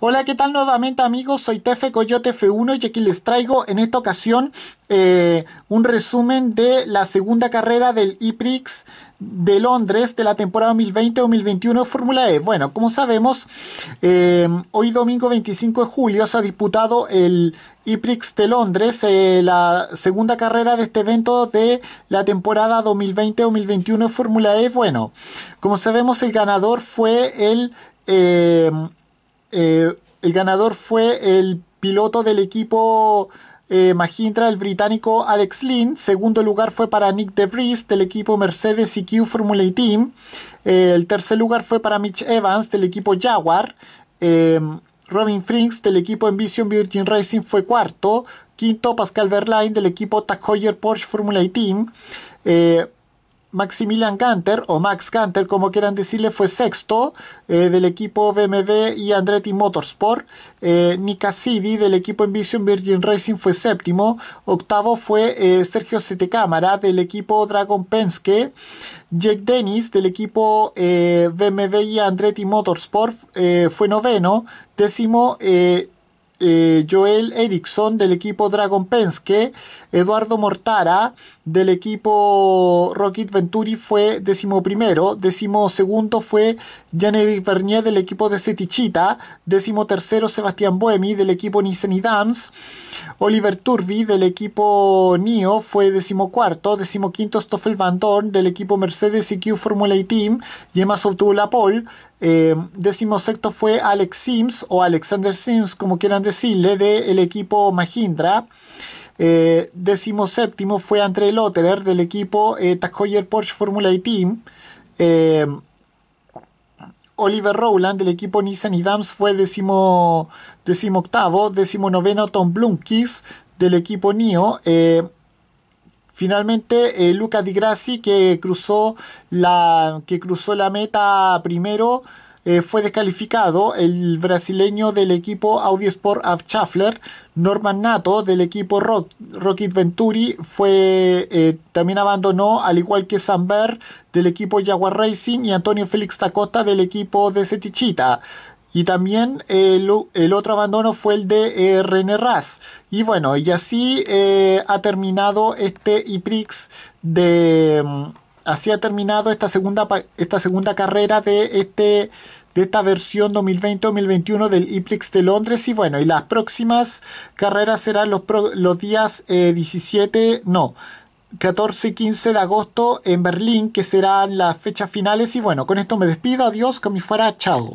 Hola, ¿qué tal nuevamente amigos? Soy Tefe Coyote F1 y aquí les traigo en esta ocasión eh, un resumen de la segunda carrera del IPRIX de Londres de la temporada 2020-2021 Fórmula E. Bueno, como sabemos, eh, hoy domingo 25 de julio se ha disputado el IPRIX de Londres, eh, la segunda carrera de este evento de la temporada 2020-2021 Fórmula E. Bueno, como sabemos, el ganador fue el... Eh, el ganador fue el piloto del equipo eh, el británico Alex Lynn. Segundo lugar fue para Nick De del equipo Mercedes EQ Formula Team. Eh, el tercer lugar fue para Mitch Evans del equipo Jaguar. Eh, Robin Frings del equipo Envision Virgin Racing fue cuarto. Quinto, Pascal Verlaine del equipo Tag Porsche Formula e Team. Maximilian Canter o Max Canter, como quieran decirle, fue sexto eh, del equipo BMW y Andretti Motorsport. Eh, Nika del equipo Envision Virgin Racing fue séptimo. Octavo fue eh, Sergio Setecámara del equipo Dragon Penske. Jake Dennis del equipo eh, BMW y Andretti Motorsport fue noveno. Décimo eh, Joel Erickson del equipo Dragon Penske, Eduardo Mortara del equipo Rocket Venturi fue décimo primero, fue segundo fue Janet Bernier del equipo de Setichita, décimo tercero Sebastián Buemi del equipo Nissan Dams, Oliver Turbi del equipo NIO fue decimocuarto cuarto, Stoffel Van Dorn del equipo Mercedes EQ Formula E Team y además obtuvo la sexto fue Alex Sims o Alexander Sims como quieran decir ...de del equipo Mahindra. Eh, séptimo fue André Lotterer del equipo eh, Porsche Formula y e Team. Eh, Oliver Rowland del equipo Nissan y Dams fue decimo décimo octavo. ...decimo noveno Tom Blumkis del equipo NIO. Eh, finalmente, eh, Luca Di Grassi, que cruzó, la, que cruzó la meta primero, eh, fue descalificado el brasileño del equipo Audi Sport Chaffler Norman Nato del equipo Rock, Rocket Venturi fue, eh, también abandonó, al igual que Samber del equipo Jaguar Racing y Antonio Félix Tacota del equipo de Setichita. Y también el, otro abandono fue el de eh, René Ras. Y bueno, y así ha terminado este IPRIX de mm, así ha terminado esta segunda, esta segunda carrera de, este, de esta versión 2020-2021 del Iplex de Londres. Y bueno, y las próximas carreras serán los, días 17, eh, no. 14 y 15 de agosto en Berlín, que serán las fechas finales. Y bueno, con esto me despido. Adiós, que me fuera. Chao.